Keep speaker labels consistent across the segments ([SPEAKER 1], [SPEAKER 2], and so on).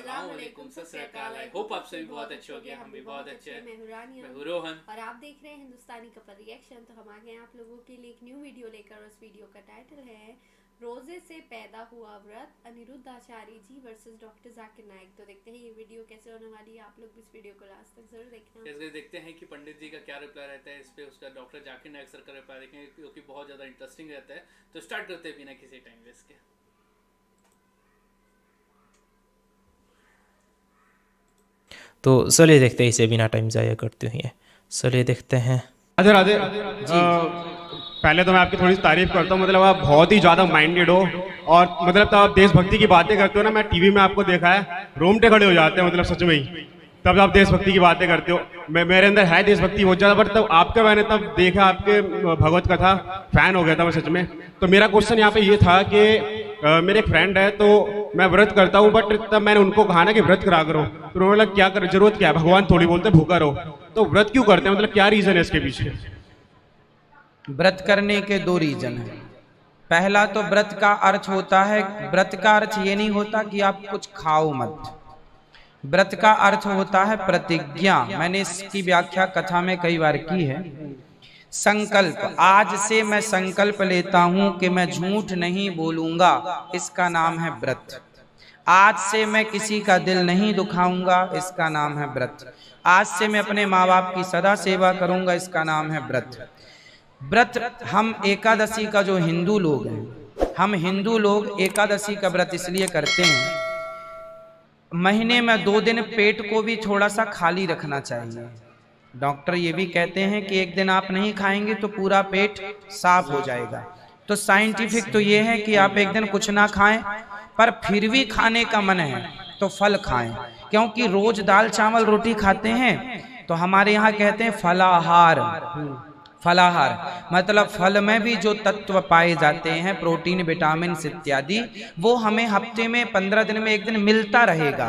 [SPEAKER 1] Hope आप सभी बहुत अच्छे हो गए हम भी बहुत अच्छे
[SPEAKER 2] हैं रोहन और आप देख रहे हैं हिंदुस्तानी कपल रिएक्शन तो हम आ गए आप लोगों के लिए एक न्यू वीडियो लेकर उस वीडियो का टाइटल है रोजे से पैदा हुआ व्रत अनिरुद्ध आचार्य जी वर्सेस डॉक्टर जाकिर नायक तो देखते हैं ये वीडियो कैसे होने वाली है आप लोग इस वीडियो को लास्ट तक जरूर देखना yes, देखते
[SPEAKER 1] हैं कि पंडित जी का क्या रिप्लाई रहता है इस पे उसका डॉक्टर जाकिर नायक सर का रिप्लाई देखेंगे क्योंकि बहुत ज़्यादा इंटरेस्टिंग रहता है तो स्टार्ट करते हैं बिना किसी टाइम वेस्ट के तो चलिए देखते हैं इसे बिना टाइम ज़ाया करते हुए चलिए देखते हैं राधे राधे पहले तो मैं आपकी थोड़ी सी तारीफ करता हूँ मतलब आप बहुत ही ज़्यादा माइंडेड हो और मतलब तब आप देशभक्ति की बातें करते हो ना मैं टीवी में आपको देखा है रोमटे खड़े हो जाते हैं मतलब सच में ही तब आप देशभक्ति की बातें करते हो मैं मेरे अंदर है देशभक्ति बहुत ज़्यादा बट तब आपका मैंने तब देखा आपके भगवत कथा फ़ैन हो गया था मैं सच में तो मेरा क्वेश्चन यहाँ पे ये था कि मेरे फ्रेंड है तो मैं व्रत करता हूँ बट तब मैंने उनको कहा ना कि व्रत करा करो तो उन्होंने लगा क्या कर जरूरत क्या है भगवान थोड़ी बोलते भूखा रहो तो व्रत क्यों करते हैं मतलब क्या रीज़न है इसके पीछे व्रत करने के दो रीज़न है पहला तो व्रत का अर्थ होता है व्रत का अर्थ ये नहीं होता कि आप कुछ खाओ मत व्रत का अर्थ होता है प्रतिज्ञा मैंने इसकी व्याख्या कथा में कई बार की है संकल्प आज से मैं संकल्प लेता हूं कि मैं झूठ नहीं बोलूंगा इसका नाम है व्रत आज से मैं किसी का दिल नहीं दुखाऊंगा इसका नाम है व्रत आज से मैं अपने माँ बाप की सदा सेवा करूंगा इसका नाम है व्रत व्रत हम एकादशी का जो हिंदू लोग हैं हम हिंदू लोग एकादशी का व्रत इसलिए करते हैं महीने में दो दिन पेट को भी थोड़ा सा खाली रखना चाहिए डॉक्टर ये भी कहते हैं कि एक दिन आप नहीं खाएंगे तो पूरा पेट साफ हो जाएगा तो साइंटिफिक तो ये है कि आप एक दिन कुछ ना खाएं पर फिर भी खाने का मन है तो फल खाएं क्योंकि रोज दाल चावल रोटी खाते हैं तो हमारे यहाँ कहते हैं फलाहार फलाहार मतलब फल में भी जो तत्व पाए जाते हैं प्रोटीन विटामिन इत्यादि वो हमें हफ्ते में पंद्रह दिन में एक दिन मिलता रहेगा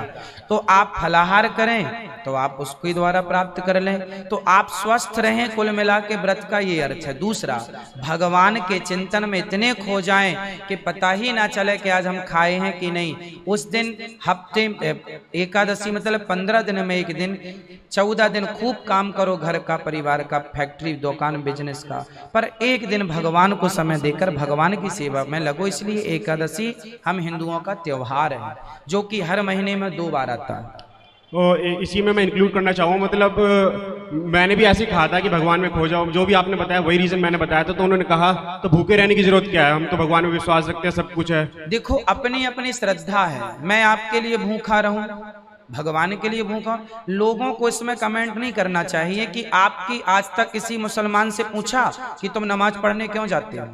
[SPEAKER 1] तो आप फलाहार करें तो आप उसके द्वारा प्राप्त कर लें तो आप स्वस्थ रहें कुल मिला के व्रत का ये अर्थ है दूसरा भगवान के चिंतन में इतने खो जाएं कि पता ही ना चले कि आज हम खाए हैं कि नहीं उस दिन हफ्ते एकादशी मतलब पंद्रह दिन में एक दिन चौदह दिन खूब काम करो घर का परिवार का फैक्ट्री दुकान बिजनेस का पर एक दिन भगवान को समय देकर भगवान की सेवा में लगो इसलिए एकादशी हम हिंदुओं का त्यौहार है जो कि हर महीने में दो बार आता है तो इसी में मैं इंक्लूड करना चाहूँ मतलब मैंने भी ऐसे कहा था कि भगवान में खो जाओ जो भी आपने बताया वही रीजन मैंने बताया था तो उन्होंने कहा तो भूखे रहने की जरूरत क्या है हम तो भगवान में विश्वास रखते हैं सब कुछ है देखो अपनी अपनी श्रद्धा है मैं आपके लिए भूखा रहूँ भगवान के लिए भूखा लोगों को इसमें कमेंट नहीं करना चाहिए कि आपकी आज तक किसी मुसलमान से पूछा कि तुम नमाज पढ़ने क्यों जाते हो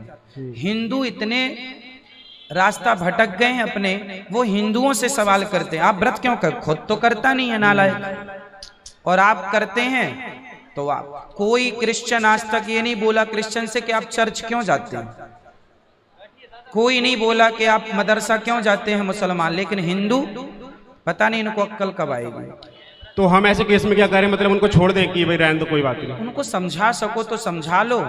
[SPEAKER 1] हिंदू इतने रास्ता भटक गए हैं अपने वो हिंदुओं से सवाल करते हैं आप व्रत क्यों कर खुद तो करता नहीं है नालायक और आप करते हैं तो आप कोई क्रिश्चियन आज तक ये नहीं बोला क्रिश्चियन से कि आप चर्च क्यों जाते हैं कोई नहीं बोला कि आप मदरसा क्यों जाते हैं मुसलमान लेकिन हिंदू पता नहीं इनको अक्कल कब आएगी तो हम ऐसे केस में क्या करें मतलब उनको छोड़ दें कि भाई रहने दो कोई बात नहीं उनको समझा सको तो समझा लो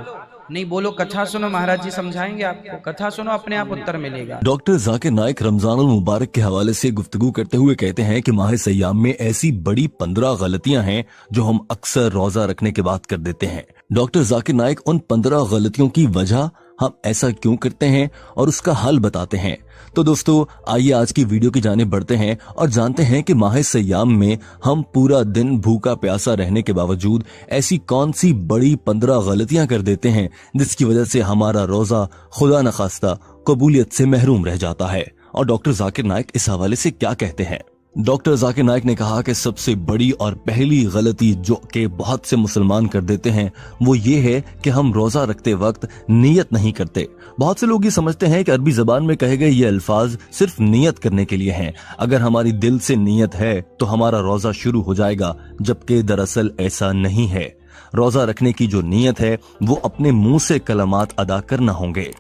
[SPEAKER 1] नहीं बोलो कथा सुनो महाराज जी समझाएंगे आपको कथा सुनो अपने आप उत्तर मिलेगा
[SPEAKER 3] डॉक्टर जाकिर नायक रमजान मुबारक के हवाले से गुफ्तगु करते हुए कहते हैं कि माह सयाम में ऐसी बड़ी पंद्रह गलतियां हैं जो हम अक्सर रोजा रखने के बाद कर देते हैं डॉक्टर जाकिर नायक उन पंद्रह गलतियों की वजह हम ऐसा क्यों करते हैं और उसका हल बताते हैं तो दोस्तों आइए आज की वीडियो की जाने बढ़ते हैं और जानते हैं कि माह सयाम में हम पूरा दिन भूखा प्यासा रहने के बावजूद ऐसी कौन सी बड़ी पंद्रह गलतियां कर देते हैं जिसकी वजह से हमारा रोजा खुदा नखास्ता कबूलियत से महरूम रह जाता है और डॉक्टर जाकिर नायक इस हवाले से क्या कहते हैं डॉक्टर जाकिर नायक ने कहा कि सबसे बड़ी और पहली गलती जो के बहुत से मुसलमान कर देते हैं वो ये है कि हम रोज़ा रखते वक्त नियत नहीं करते बहुत से लोग ये समझते हैं कि अरबी जबान में कहे गए ये अल्फाज सिर्फ नियत करने के लिए हैं अगर हमारी दिल से नियत है तो हमारा रोज़ा शुरू हो जाएगा जबकि दरअसल ऐसा नहीं है रोज़ा रखने की जो नीयत है वो अपने मुंह से कलमात अदा करना होंगे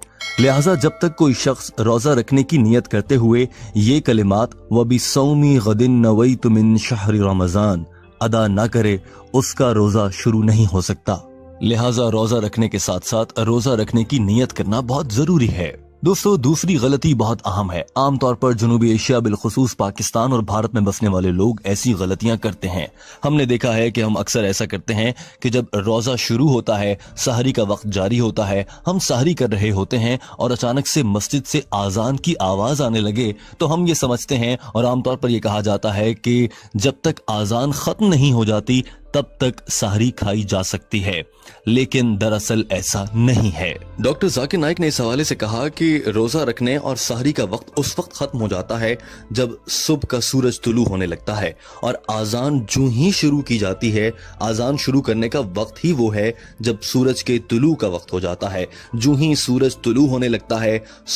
[SPEAKER 3] लिहाजा जब तक कोई शख्स रोज़ा रखने की नीयत करते हुए ये कलिमात वी सोमी सौमी गदिन नवई तुमिन शाहर रमज़ान अदा ना करे उसका रोज़ा शुरू नहीं हो सकता लिहाजा रोज़ा रखने के साथ साथ रोज़ा रखने की नीयत करना बहुत ज़रूरी है दोस्तों दूसरी गलती बहुत अहम है आमतौर पर जनूबी एशिया बिलखसूस पाकिस्तान और भारत में बसने वाले लोग ऐसी गलतियां करते हैं हमने देखा है कि हम अक्सर ऐसा करते हैं कि जब रोज़ा शुरू होता है सहरी का वक्त जारी होता है हम सहरी कर रहे होते हैं और अचानक से मस्जिद से आज़ान की आवाज़ आने लगे तो हम ये समझते हैं और आमतौर पर यह कहा जाता है कि जब तक आज़ान ख़त्म नहीं हो जाती तब तक सहारी खाई जा सकती है लेकिन दरअसल ऐसा नहीं है डॉक्टर जाकिर नाइक ने इस हवाले से कहा कि रोजा रखने और सहारी का वक्त उस वक्त खत्म हो जाता है जब सुबह का सूरज तुलू होने लगता है और आजान जू ही शुरू की जाती है आजान शुरू करने का वक्त ही वो है जब सूरज के तुलू का वक्त हो जाता है जू ही सूरज तुलू होने लगता है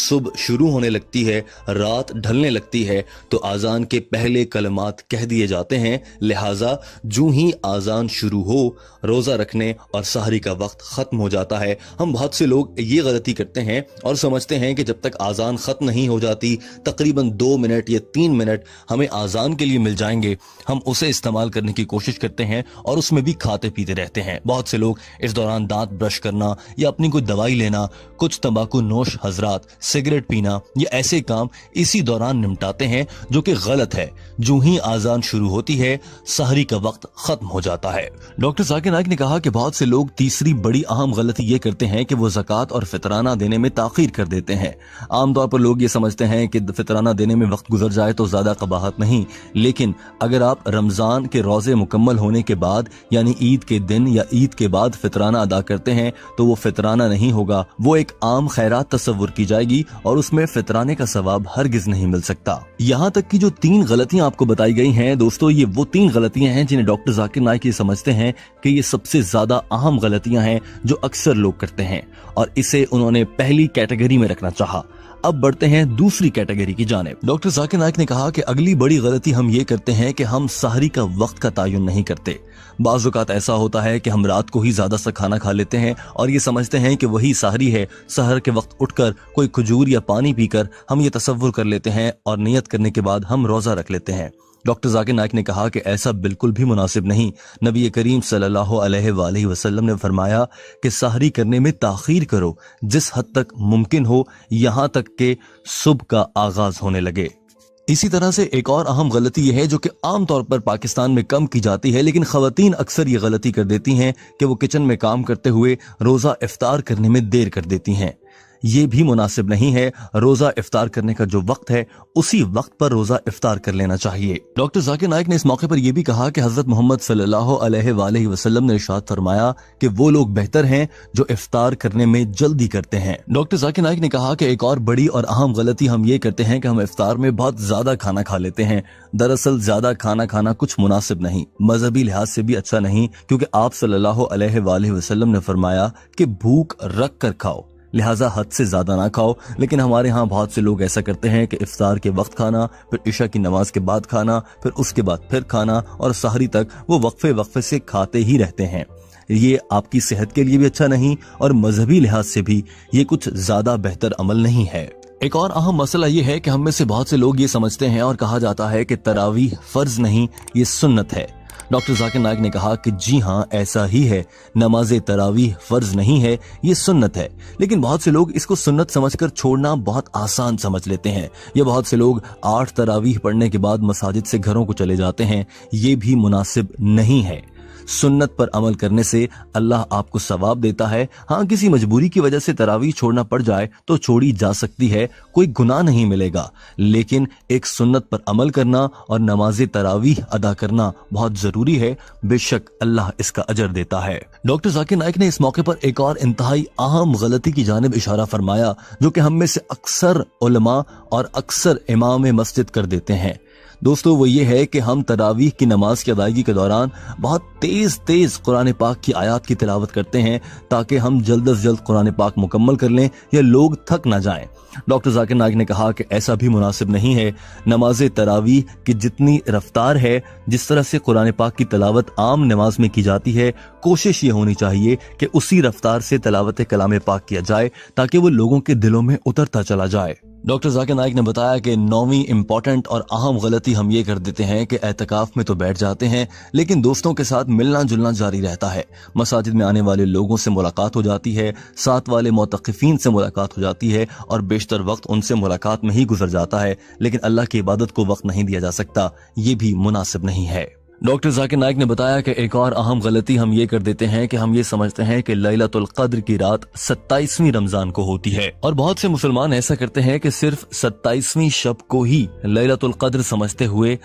[SPEAKER 3] सुबह शुरू होने लगती है रात ढलने लगती है तो आजान के पहले कलमात कह दिए जाते हैं लिहाजा जू ही आजान रमज़ान शुरू हो रोज़ा रखने और सहरी का वक्त ख़त्म हो जाता है हम बहुत से लोग ये गलती करते हैं और समझते हैं कि जब तक आज़ान ख़त्म नहीं हो जाती तकरीबन दो मिनट या तीन मिनट हमें आज़ान के लिए मिल जाएंगे हम उसे इस्तेमाल करने की कोशिश करते हैं और उसमें भी खाते पीते रहते हैं बहुत से लोग इस दौरान दांत ब्रश करना या अपनी कोई दवाई लेना कुछ तम्बाकू नोश हजरात सिगरेट पीना या ऐसे काम इसी दौरान निपटाते हैं जो कि गलत है जो ही आज़ान शुरू होती है सहरी का वक्त ख़त्म हो जाता जाता है डॉक्टर जाकिर नायक ने कहा कि बहुत से लोग तीसरी बड़ी अहम गलती ये करते हैं कि वो जक़ात और फितराना देने में ताखिर कर देते हैं आमतौर पर लोग ये समझते हैं कि फितराना देने में वक्त गुजर जाए तो ज़्यादा कबाहत नहीं लेकिन अगर आप रमज़ान के रोज़े मुकम्मल होने के बाद यानी ईद के दिन या ईद के बाद फितराना अदा करते हैं तो वो फितराना नहीं होगा वो एक आम खैरा तस्वुर की जाएगी और उसमें फितराने का सवाब हरगिज नहीं मिल सकता यहाँ तक की जो तीन गलतियाँ आपको बताई गई हैं दोस्तों ये वो तीन गलतियाँ हैं जिन्हें डॉक्टर जाकिर नायक ये समझते हैं कि ये सबसे ज्यादा अहम गलतियां हैं जो अक्सर लोग करते हैं और इसे उन्होंने पहली कैटेगरी में रखना चाहा अब बढ़ते हैं दूसरी कैटेगरी की जानेब डॉक्टर जाकिर नायक ने कहा कि अगली बड़ी गलती हम ये करते हैं कि हम सहरी का वक्त का तयन नहीं करते बाज़ात ऐसा होता है कि हम रात को ही ज़्यादा सा खाना खा लेते हैं और ये समझते हैं कि वही सहरी है सहर के वक्त उठकर कोई खजूर या पानी पीकर हम ये तस्वुर कर लेते हैं और नियत करने के बाद हम रोज़ा रख लेते हैं डॉक्टर जाकिर नायक ने कहा कि ऐसा बिल्कुल भी मुनासिब नहीं नबी करीम सल्लल्लाहु अलैहि वसल्लम ने फरमाया कि सहरी करने में ताखीर करो जिस हद तक मुमकिन हो यहाँ तक के सुबह का आगाज होने लगे इसी तरह से एक और अहम गलती यह है जो कि आमतौर पर पाकिस्तान में कम की जाती है लेकिन खवतीन अक्सर ये गलती कर देती हैं कि वो किचन में काम करते हुए रोज़ा इफ्तार करने में देर कर देती हैं ये भी मुनासिब नहीं है रोजा इफ्तार करने का जो वक्त है उसी वक्त पर रोजा इफ्तार कर लेना चाहिए डॉक्टर जाकिर नायक ने इस मौके पर यह भी कहा कि हजरत मोहम्मद सल्लाम ने इशाद फरमाया कि वो लोग बेहतर हैं जो इफ्तार करने में जल्दी करते हैं डॉक्टर जाकिर नायक ने कहा कि एक और बड़ी और अहम गलती हम ये करते हैं कि हम इफ्तार में बहुत ज्यादा खाना खा लेते हैं दरअसल ज्यादा खाना खाना कुछ मुनासिब नहीं मजहबी लिहाज से भी अच्छा नहीं क्योंकि आप सल्लाह ने फरमाया कि भूख रख कर खाओ लिहाजा हद से ज़्यादा ना खाओ लेकिन हमारे यहाँ बहुत से लोग ऐसा करते हैं कि इफ्तार के वक्त खाना फिर ईशा की नमाज के बाद खाना फिर उसके बाद फिर खाना और सहरी तक वो वक्फे वक्फे से खाते ही रहते हैं ये आपकी सेहत के लिए भी अच्छा नहीं और मजहबी लिहाज से भी ये कुछ ज़्यादा बेहतर अमल नहीं है एक और अहम मसला ये है कि हम में से बहुत से लोग ये समझते हैं और कहा जाता है कि तरावी फर्ज नहीं ये सुन्नत है डॉक्टर जाकिर नायक ने कहा कि जी हाँ ऐसा ही है नमाज तरावी फर्ज नहीं है ये सुन्नत है लेकिन बहुत से लोग इसको सुन्नत समझकर छोड़ना बहुत आसान समझ लेते हैं या बहुत से लोग आठ तरावीह पढ़ने के बाद मसाजिद से घरों को चले जाते हैं ये भी मुनासिब नहीं है सुन्नत पर अमल करने से अल्लाह आपको सवाब देता है हाँ किसी मजबूरी की वजह से तरावी छोड़ना पड़ जाए तो छोड़ी जा सकती है कोई गुनाह नहीं मिलेगा लेकिन एक सुन्नत पर अमल करना और नमाज तरावी अदा करना बहुत जरूरी है बेशक अल्लाह इसका अजर देता है डॉक्टर जाकिर नायक ने इस मौके पर एक और इंतहाई अहम गलती की जानब इशारा फरमाया जो कि हम में से अक्सर उलमा और अक्सर इमाम मस्जिद कर देते हैं दोस्तों वो ये है कि हम तरावीह की नमाज की अदायगी के दौरान बहुत तेज़ तेज़ कुरान पाक की आयात की तिलावत करते हैं ताकि हम जल्द अज जल्द कुरान पाक मुकम्मल कर लें या लोग थक ना जाएं डॉक्टर जाकिर नाग ने कहा कि ऐसा भी मुनासिब नहीं है नमाज तरावी की जितनी रफ्तार है जिस तरह से कुरान पाक की तलावत आम नमाज में की जाती है कोशिश ये होनी चाहिए कि उसी रफ्तार से तलावत कलाम पाक किया जाए ताकि वो लोगों के दिलों में उतरता चला जाए डॉक्टर जाकिर नायक ने बताया कि नौवीं इम्पॉर्टेंट और अहम गलती हम ये कर देते हैं कि एहतकाफ में तो बैठ जाते हैं लेकिन दोस्तों के साथ मिलना जुलना जारी रहता है मसाजिद में आने वाले लोगों से मुलाकात हो जाती है साथ वाले मतकफ़ीन से मुलाकात हो जाती है और बेशतर वक्त उनसे मुलाकात में ही गुजर जाता है लेकिन अल्लाह की इबादत को वक्त नहीं दिया जा सकता ये भी मुनासिब नहीं है डॉक्टर जाकिर नाइक ने बताया कि एक और अहम गलती हम ये कर देते हैं कि हम ये समझते हैं कि लैलतुल कद्र की रात 27वीं रमजान को होती है और बहुत से मुसलमान ऐसा करते हैं कि सिर्फ 27वीं शब को ही लैलतुल कद्र समझते हुए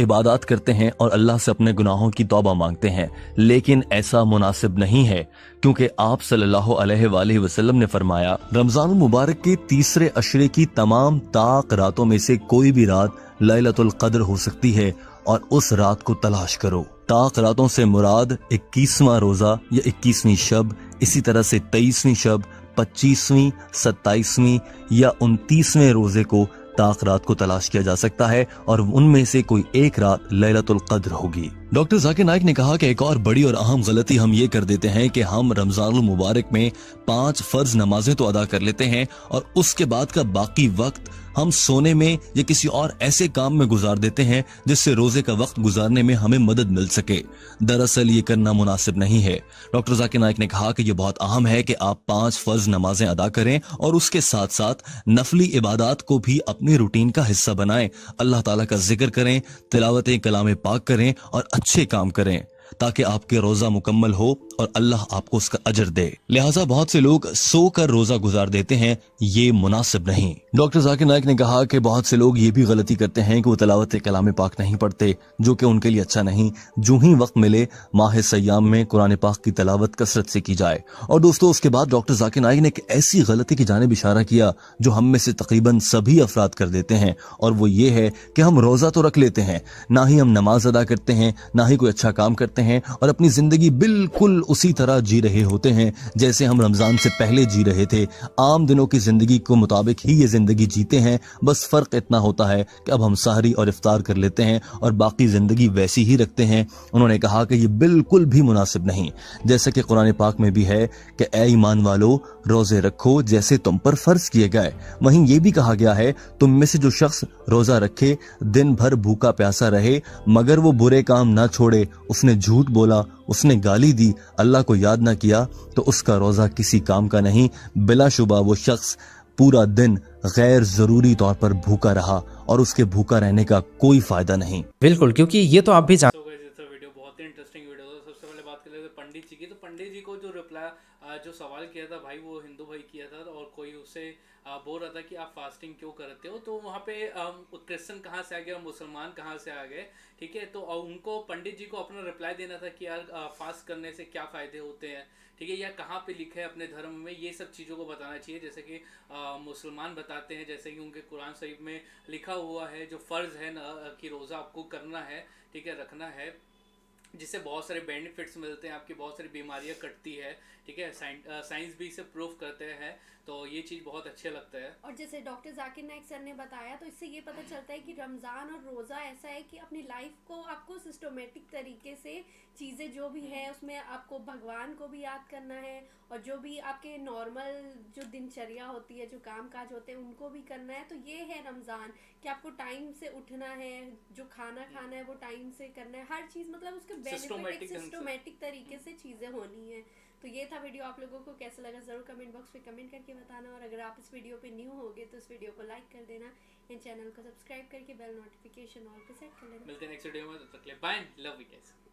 [SPEAKER 3] इबादत करते हैं और अल्लाह से अपने गुनाहों की तौबा मांगते हैं लेकिन ऐसा मुनासिब नहीं है क्योंकि आप सल्लल्लाहु अलैहि वसल्लम ने फरमाया रमजान मुबारक के तीसरे अशरे की तमाम ताक रातों में से कोई भी रात लैलतुल कद्र हो सकती है और उस रात को तलाश करो ताक रातों से मुराद इक्कीसवां रोजा या इक्कीसवीं शब इसी तरह से तेईसवी शब पच्चीसवीं सत्ताईसवीं या उनतीसवें रोजे को ताक रात को तलाश किया जा सकता है और उनमें से कोई एक रात लैलतुल कद्र होगी डॉक्टर जाकिर नाइक ने कहा कि एक और बड़ी और अहम गलती हम ये कर देते हैं कि हम रमजान मुबारक में पांच फर्ज नमाजें तो अदा कर लेते हैं और उसके बाद का बाकी वक्त हम सोने में या किसी और ऐसे काम में गुजार देते हैं जिससे रोजे का वक्त गुजारने में हमें मदद मिल सके दरअसल ये करना मुनासिब नहीं है डॉक्टर जाकिर नायक ने कहा कि यह बहुत अहम है कि आप पांच फर्ज नमाजें अदा करें और उसके साथ साथ नफली इबादत को भी अपने रूटीन का हिस्सा बनाएं अल्लाह तला का जिक्र करें तिलावत कलाम पाक करें और अच्छे काम करें ताकि आपके रोजा मुकम्मल हो और अल्लाह आपको उसका अजर दे लिहाजा बहुत से लोग सो कर रोजा गुजार देते हैं ये मुनासिब नहीं डॉक्टर जाकिर नायक ने कहा कि बहुत से लोग ये भी गलती करते हैं कि वो तलावत कलाम पाक नहीं पढ़ते जो कि उनके लिए अच्छा नहीं जो ही वक्त मिले माह सयाम में कुरान पाक की तलावत कसरत से की जाए और दोस्तों उसके बाद डॉक्टर जाकिर नायक ने एक ऐसी गलती की जानब इशारा किया जो हम में से तकरीबन सभी अफराद कर देते हैं और वो ये है कि हम रोजा तो रख लेते हैं ना ही हम नमाज अदा करते हैं ना ही कोई अच्छा काम करते करते हैं और अपनी ज़िंदगी बिल्कुल उसी तरह जी रहे होते हैं जैसे हम रमज़ान से पहले जी रहे थे आम दिनों की ज़िंदगी को मुताबिक ही ये ज़िंदगी जीते हैं बस फ़र्क इतना होता है कि अब हम सहरी और इफ्तार कर लेते हैं और बाकी ज़िंदगी वैसी ही रखते हैं उन्होंने कहा कि ये बिल्कुल भी मुनासिब नहीं जैसे कि कुरान पाक में भी है कि ए ईमान वालो रोज़े रखो जैसे तुम पर फ़र्ज किए गए वहीं ये भी कहा गया है तुम में से जो शख्स रोज़ा रखे दिन भर भूखा प्यासा रहे मगर वो बुरे काम ना छोड़े उसने झूठ बोला उसने गाली दी अल्लाह को याद ना किया तो उसका रोज़ा किसी काम का नहीं बिलाशुबा वो शख्स पूरा दिन गैर जरूरी तौर पर भूखा रहा और उसके भूखा रहने का कोई फायदा नहीं
[SPEAKER 1] बिल्कुल क्योंकि ये तो आप भी जानते पंडित जी की तो पंडित जी को जो रिप्लाई जो सवाल किया था भाई वो हिंदू भाई किया था और कोई उसे बोल रहा था कि आप फास्टिंग क्यों करते हो तो वहाँ पे क्रिश्चन कहाँ से आ गए मुसलमान कहाँ से आ गए ठीक है तो उनको पंडित जी को अपना रिप्लाई देना था कि यार फास्ट करने से क्या फ़ायदे होते हैं ठीक है या कहाँ पे लिखे अपने धर्म में ये सब चीज़ों को बताना चाहिए जैसे कि मुसलमान बताते हैं जैसे कि उनके कुरान शरीफ में लिखा हुआ है जो फ़र्ज़ है ना कि रोज़ा आपको करना है ठीक है रखना है जिससे बहुत सारे बेनिफिट्स मिलते हैं आपकी बहुत सारी बीमारियां कटती है ठीक है साइंस भी इसे प्रूफ करते हैं तो ये चीज़ बहुत अच्छे लगता
[SPEAKER 2] है और जैसे डॉक्टर जाकिर नायक सर ने बताया तो इससे ये पता चलता है कि रमज़ान और रोज़ा ऐसा है कि अपनी लाइफ को आपको सिस्टोमेटिक तरीके से चीज़ें जो भी है उसमें आपको भगवान को भी याद करना है और जो भी आपके नॉर्मल जो दिनचर्या होती है जो काम काज होते हैं उनको भी करना है तो ये है रमज़ान कि आपको टाइम से उठना है जो खाना हम्म। खाना है वो टाइम से करना है हर चीज़ मतलब उसके बेनिफिट सिस्टोमेटिक तरीके से चीज़ें होनी है तो ये था वीडियो आप लोगों को कैसा लगा ज़रूर कमेंट बॉक्स में कमेंट करके बताना और अगर आप इस वीडियो पे न्यू होगे तो इस वीडियो को लाइक कर देना एंड चैनल को सब्सक्राइब करके बेल नोटिफिकेशन ऑल पे सेट कर लेना
[SPEAKER 1] मिलते हैं नेक्स्ट वीडियो में तब तक के लिए बाय लव यू गाइस